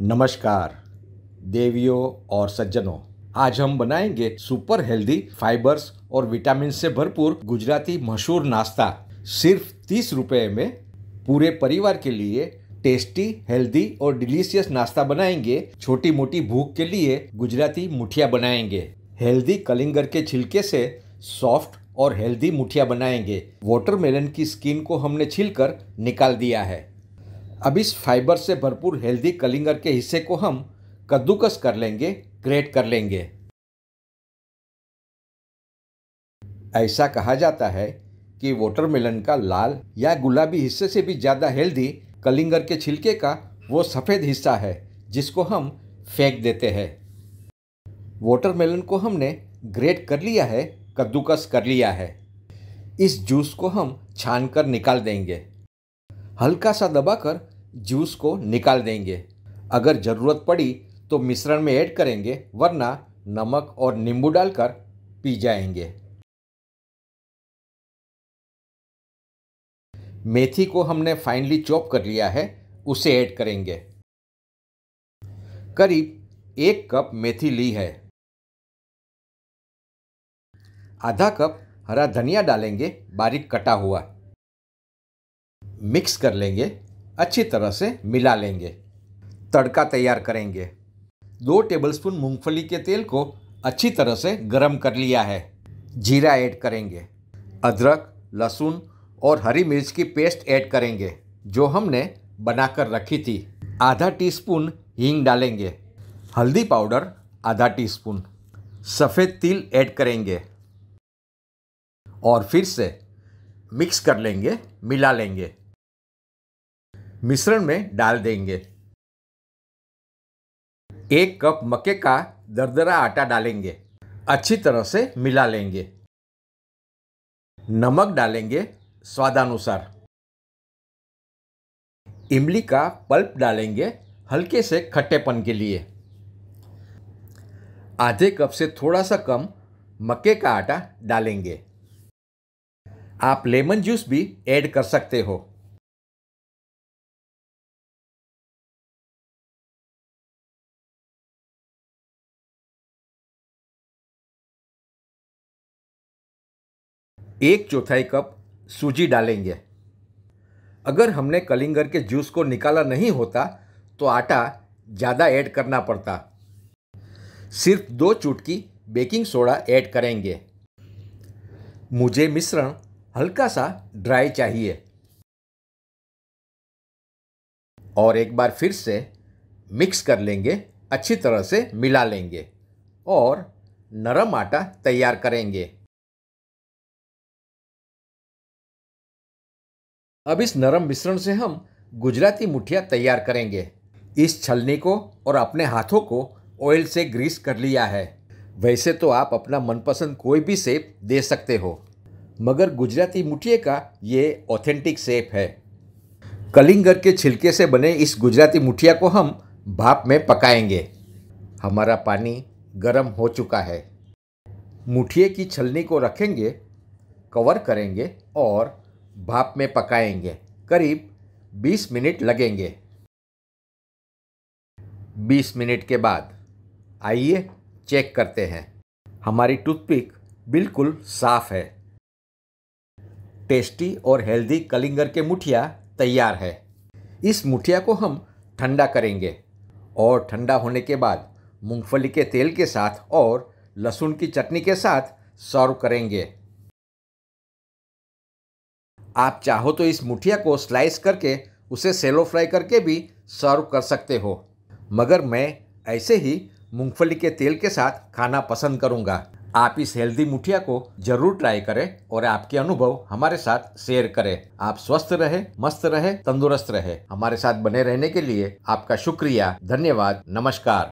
नमस्कार देवियों और सज्जनों आज हम बनाएंगे सुपर हेल्दी फाइबर्स और विटामिन से भरपूर गुजराती मशहूर नाश्ता सिर्फ तीस रुपये में पूरे परिवार के लिए टेस्टी हेल्दी और डिलीशियस नाश्ता बनाएंगे छोटी मोटी भूख के लिए गुजराती मुठिया बनाएंगे हेल्दी कलिंगर के छिलके से सॉफ्ट और हेल्दी मुठिया बनाएंगे वाटरमेलन की स्किन को हमने छिलकर निकाल दिया है अब इस फाइबर से भरपूर हेल्दी कलिंगर के हिस्से को हम कद्दूकस कर लेंगे ग्रेट कर लेंगे ऐसा कहा जाता है कि वाटरमेलन का लाल या गुलाबी हिस्से से भी ज़्यादा हेल्दी कलिंगर के छिलके का वो सफ़ेद हिस्सा है जिसको हम फेंक देते हैं वाटरमेलन को हमने ग्रेट कर लिया है कद्दूकस कर लिया है इस जूस को हम छान कर निकाल देंगे हल्का सा दबाकर जूस को निकाल देंगे अगर ज़रूरत पड़ी तो मिश्रण में ऐड करेंगे वरना नमक और नींबू डालकर पी जाएंगे मेथी को हमने फाइनली चॉप कर लिया है उसे ऐड करेंगे करीब एक कप मेथी ली है आधा कप हरा धनिया डालेंगे बारीक कटा हुआ मिक्स कर लेंगे अच्छी तरह से मिला लेंगे तड़का तैयार करेंगे दो टेबलस्पून मूंगफली के तेल को अच्छी तरह से गर्म कर लिया है जीरा ऐड करेंगे अदरक लहसुन और हरी मिर्च की पेस्ट ऐड करेंगे जो हमने बनाकर रखी थी आधा टीस्पून हींग डालेंगे हल्दी पाउडर आधा टीस्पून सफ़ेद तिल ऐड करेंगे और फिर से मिक्स कर लेंगे मिला लेंगे मिश्रण में डाल देंगे एक कप मक्के का दरदरा आटा डालेंगे अच्छी तरह से मिला लेंगे नमक डालेंगे स्वादानुसार इमली का पल्प डालेंगे हल्के से खट्टेपन के लिए आधे कप से थोड़ा सा कम मक्के का आटा डालेंगे आप लेमन जूस भी ऐड कर सकते हो एक चौथाई कप सूजी डालेंगे अगर हमने कलिंगर के जूस को निकाला नहीं होता तो आटा ज़्यादा ऐड करना पड़ता सिर्फ दो चुटकी बेकिंग सोडा ऐड करेंगे मुझे मिश्रण हल्का सा ड्राई चाहिए और एक बार फिर से मिक्स कर लेंगे अच्छी तरह से मिला लेंगे और नरम आटा तैयार करेंगे अब इस नरम मिश्रण से हम गुजराती मुठिया तैयार करेंगे इस छलनी को और अपने हाथों को ऑयल से ग्रीस कर लिया है वैसे तो आप अपना मनपसंद कोई भी सेप दे सकते हो मगर गुजराती मुठिये का ये ऑथेंटिक सेप है कलिंगर के छिलके से बने इस गुजराती मुठिया को हम भाप में पकाएंगे हमारा पानी गर्म हो चुका है मुठिये की छलनी को रखेंगे कवर करेंगे और भाप में पकाएंगे करीब 20 मिनट लगेंगे 20 मिनट के बाद आइए चेक करते हैं हमारी टूथपिक बिल्कुल साफ़ है टेस्टी और हेल्दी कलिंगर के मुठिया तैयार है इस मुठिया को हम ठंडा करेंगे और ठंडा होने के बाद मूंगफली के तेल के साथ और लहसुन की चटनी के साथ सर्व करेंगे आप चाहो तो इस मुठिया को स्लाइस करके उसे सेलो फ्राई करके भी सर्व कर सकते हो मगर मैं ऐसे ही मूंगफली के तेल के साथ खाना पसंद करूंगा आप इस हेल्दी मुठिया को जरूर ट्राई करें और आपके अनुभव हमारे साथ शेयर करें आप स्वस्थ रहे मस्त रहे तंदुरुस्त रहे हमारे साथ बने रहने के लिए आपका शुक्रिया धन्यवाद नमस्कार